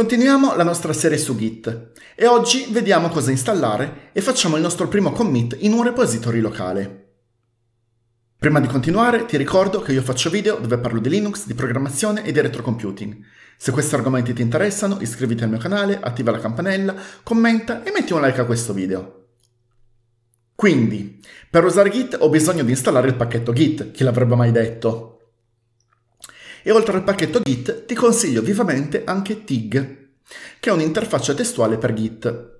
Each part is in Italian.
Continuiamo la nostra serie su Git e oggi vediamo cosa installare e facciamo il nostro primo commit in un repository locale. Prima di continuare ti ricordo che io faccio video dove parlo di Linux, di programmazione e di retrocomputing. Se questi argomenti ti interessano iscriviti al mio canale, attiva la campanella, commenta e metti un like a questo video. Quindi, per usare Git ho bisogno di installare il pacchetto Git, chi l'avrebbe mai detto? E oltre al pacchetto Git ti consiglio vivamente anche TIG, che è un'interfaccia testuale per Git.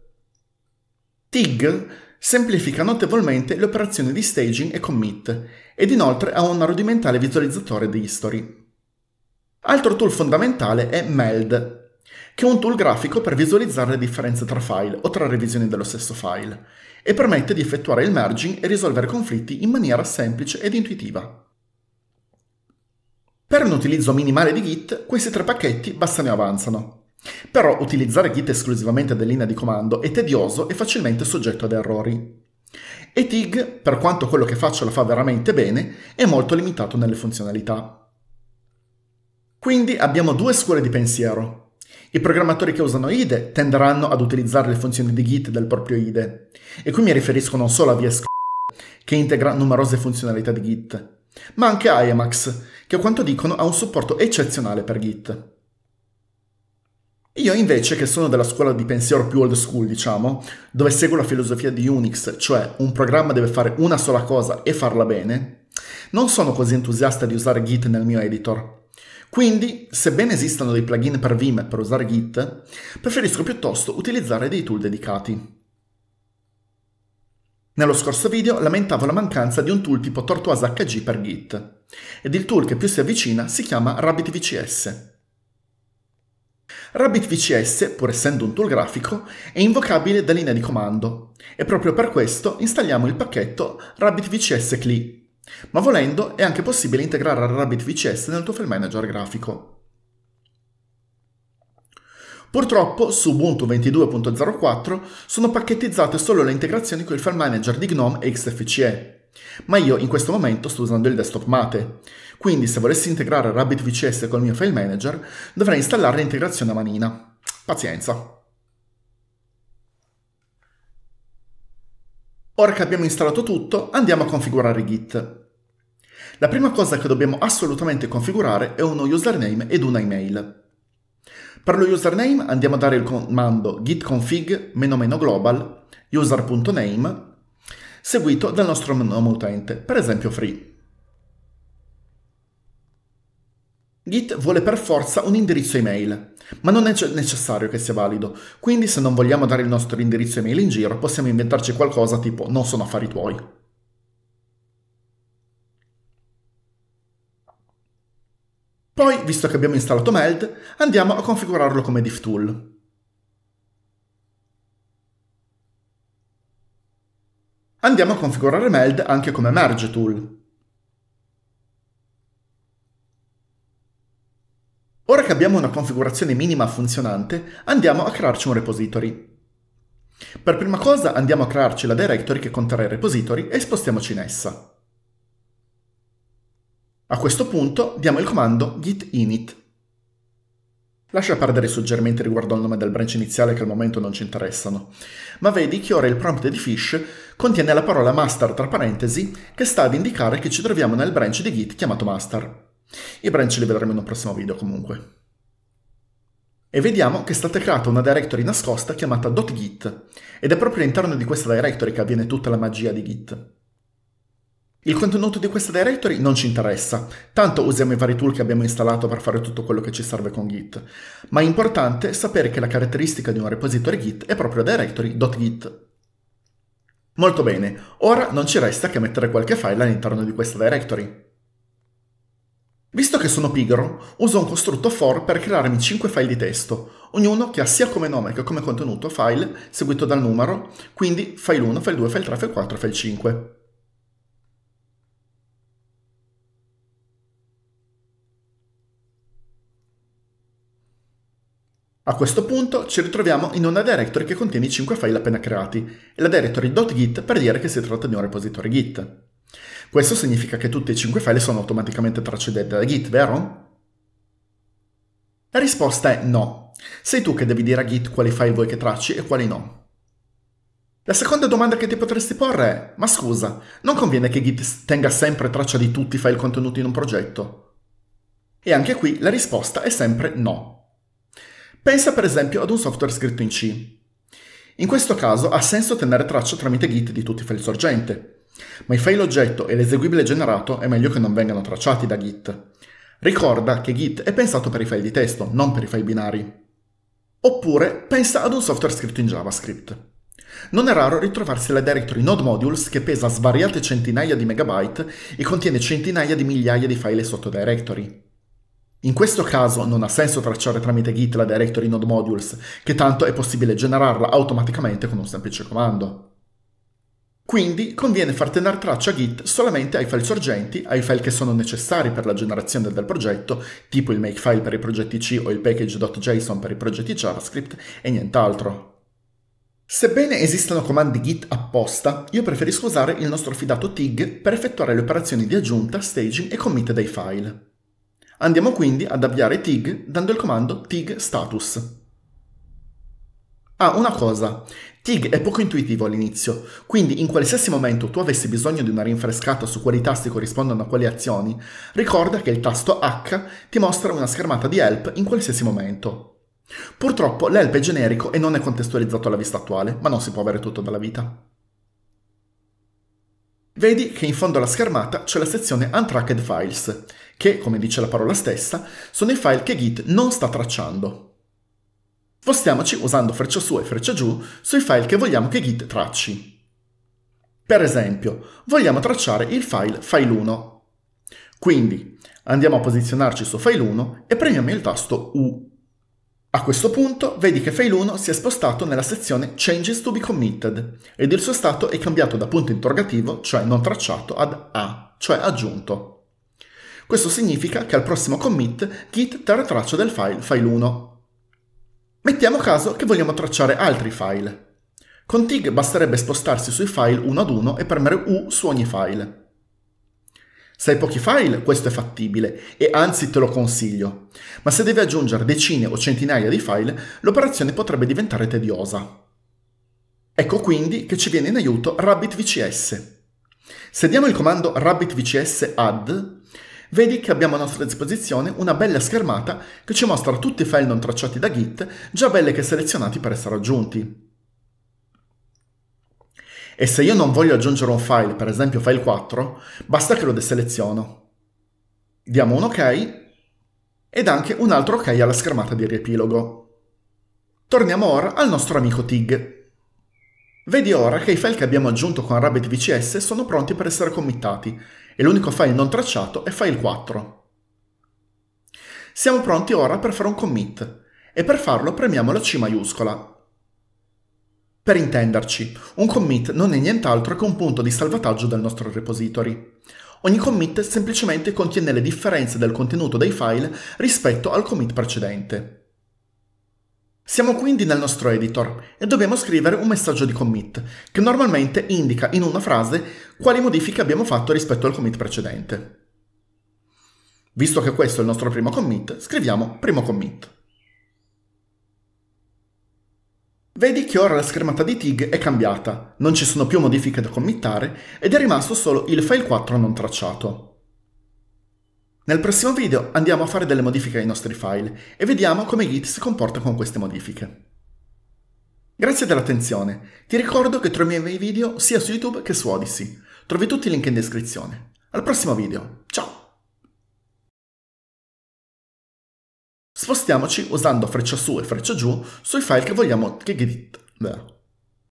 TIG semplifica notevolmente le operazioni di staging e commit ed inoltre ha un rudimentale visualizzatore di history. Altro tool fondamentale è MELD, che è un tool grafico per visualizzare le differenze tra file o tra revisioni dello stesso file e permette di effettuare il merging e risolvere conflitti in maniera semplice ed intuitiva. Per un utilizzo minimale di Git, questi tre pacchetti bastano e avanzano. Però utilizzare Git esclusivamente da linea di comando è tedioso e facilmente soggetto ad errori. E TIG, per quanto quello che faccio lo fa veramente bene, è molto limitato nelle funzionalità. Quindi abbiamo due scuole di pensiero. I programmatori che usano IDE tenderanno ad utilizzare le funzioni di Git del proprio IDE. E qui mi riferisco non solo a VS Code, che integra numerose funzionalità di Git, ma anche IAMAX, che a quanto dicono ha un supporto eccezionale per Git. Io invece, che sono della scuola di pensiero più old school, diciamo, dove seguo la filosofia di Unix, cioè un programma deve fare una sola cosa e farla bene, non sono così entusiasta di usare Git nel mio editor. Quindi, sebbene esistano dei plugin per Vim per usare Git, preferisco piuttosto utilizzare dei tool dedicati. Nello scorso video lamentavo la mancanza di un tool tipo Tortoise HG per Git, ed il tool che più si avvicina si chiama RabbitVCS. RabbitVCS, pur essendo un tool grafico, è invocabile da linea di comando e proprio per questo installiamo il pacchetto RabbitVCS CLI, ma volendo è anche possibile integrare RabbitVCS nel tuo file manager grafico. Purtroppo su Ubuntu 22.04 sono pacchettizzate solo le integrazioni con il file manager di GNOME e XFCE, ma io in questo momento sto usando il desktop Mate, quindi se volessi integrare RabbitVCS col mio file manager dovrei installare l'integrazione a manina. Pazienza. Ora che abbiamo installato tutto, andiamo a configurare Git. La prima cosa che dobbiamo assolutamente configurare è uno username ed una email. Per lo username andiamo a dare il comando git config global user.name seguito dal nostro nome utente, per esempio free. Git vuole per forza un indirizzo email, ma non è necessario che sia valido, quindi se non vogliamo dare il nostro indirizzo email in giro possiamo inventarci qualcosa tipo non sono affari tuoi. Poi, visto che abbiamo installato Meld, andiamo a configurarlo come diff Andiamo a configurare Meld anche come merge tool. Ora che abbiamo una configurazione minima funzionante, andiamo a crearci un repository. Per prima cosa andiamo a crearci la directory che conterrà i repository e spostiamoci in essa. A questo punto diamo il comando git init. Lascia perdere i suggerimenti riguardo al nome del branch iniziale che al momento non ci interessano, ma vedi che ora il prompt di Fish contiene la parola master tra parentesi che sta ad indicare che ci troviamo nel branch di Git chiamato master. I branch li vedremo in un prossimo video comunque. E vediamo che è stata creata una directory nascosta chiamata .git ed è proprio all'interno di questa directory che avviene tutta la magia di Git. Il contenuto di questa directory non ci interessa, tanto usiamo i vari tool che abbiamo installato per fare tutto quello che ci serve con Git, ma è importante sapere che la caratteristica di un repository Git è proprio directory.git. Molto bene, ora non ci resta che mettere qualche file all'interno di questa directory. Visto che sono pigro, uso un costrutto for per crearmi 5 file di testo, ognuno che ha sia come nome che come contenuto file seguito dal numero, quindi file 1, file 2, file 3, file 4, file 5. A questo punto ci ritroviamo in una directory che contiene i 5 file appena creati e la directory .git per dire che si tratta di un repository git. Questo significa che tutti e 5 file sono automaticamente tracciati da git, vero? La risposta è no. Sei tu che devi dire a git quali file vuoi che tracci e quali no. La seconda domanda che ti potresti porre è, ma scusa, non conviene che git tenga sempre traccia di tutti i file contenuti in un progetto? E anche qui la risposta è sempre no. Pensa per esempio ad un software scritto in C. In questo caso ha senso tenere traccia tramite Git di tutti i file sorgente, ma i file oggetto e l'eseguibile generato è meglio che non vengano tracciati da Git. Ricorda che Git è pensato per i file di testo, non per i file binari. Oppure pensa ad un software scritto in JavaScript. Non è raro ritrovarsi la directory Node Modules che pesa svariate centinaia di megabyte e contiene centinaia di migliaia di file sotto directory. In questo caso non ha senso tracciare tramite git la directory node modules, che tanto è possibile generarla automaticamente con un semplice comando. Quindi conviene far tenere traccia git solamente ai file sorgenti, ai file che sono necessari per la generazione del progetto, tipo il makefile per i progetti C o il package.json per i progetti JavaScript e nient'altro. Sebbene esistano comandi git apposta, io preferisco usare il nostro fidato TIG per effettuare le operazioni di aggiunta, staging e commit dei file. Andiamo quindi ad avviare TIG dando il comando TIG status. Ah, una cosa, TIG è poco intuitivo all'inizio, quindi in qualsiasi momento tu avessi bisogno di una rinfrescata su quali tasti corrispondono a quali azioni, ricorda che il tasto H ti mostra una schermata di help in qualsiasi momento. Purtroppo l'help è generico e non è contestualizzato alla vista attuale, ma non si può avere tutto dalla vita. Vedi che in fondo alla schermata c'è la sezione Untracked Files, che, come dice la parola stessa, sono i file che Git non sta tracciando. Spostiamoci usando freccia su e freccia giù sui file che vogliamo che Git tracci. Per esempio, vogliamo tracciare il file file1. Quindi andiamo a posizionarci su file1 e premiamo il tasto U. A questo punto vedi che file1 si è spostato nella sezione Changes to be committed ed il suo stato è cambiato da punto interrogativo, cioè non tracciato, ad A, cioè aggiunto. Questo significa che al prossimo commit Git terrà traccia del file file1. Mettiamo caso che vogliamo tracciare altri file. Con TIG basterebbe spostarsi sui file uno ad uno e premere U su ogni file. Se hai pochi file, questo è fattibile e anzi te lo consiglio. Ma se devi aggiungere decine o centinaia di file, l'operazione potrebbe diventare tediosa. Ecco quindi che ci viene in aiuto RabbitVCS. Se diamo il comando RabbitVCS add, vedi che abbiamo a nostra disposizione una bella schermata che ci mostra tutti i file non tracciati da Git, già belli che selezionati per essere aggiunti. E se io non voglio aggiungere un file, per esempio file 4, basta che lo deseleziono. Diamo un ok ed anche un altro ok alla schermata di riepilogo. Torniamo ora al nostro amico TIG. Vedi ora che i file che abbiamo aggiunto con RabbitVCS sono pronti per essere committati e l'unico file non tracciato è file 4. Siamo pronti ora per fare un commit e per farlo premiamo la C maiuscola. Per intenderci, un commit non è nient'altro che un punto di salvataggio del nostro repository. Ogni commit semplicemente contiene le differenze del contenuto dei file rispetto al commit precedente. Siamo quindi nel nostro editor e dobbiamo scrivere un messaggio di commit, che normalmente indica in una frase quali modifiche abbiamo fatto rispetto al commit precedente. Visto che questo è il nostro primo commit, scriviamo primo commit. Vedi che ora la schermata di TIG è cambiata, non ci sono più modifiche da committare ed è rimasto solo il file 4 non tracciato. Nel prossimo video andiamo a fare delle modifiche ai nostri file e vediamo come Git si comporta con queste modifiche. Grazie dell'attenzione, ti ricordo che trovi i miei video sia su YouTube che su Odyssey, trovi tutti i link in descrizione. Al prossimo video, ciao! Spostiamoci usando freccia su e freccia giù sui file che vogliamo che Git...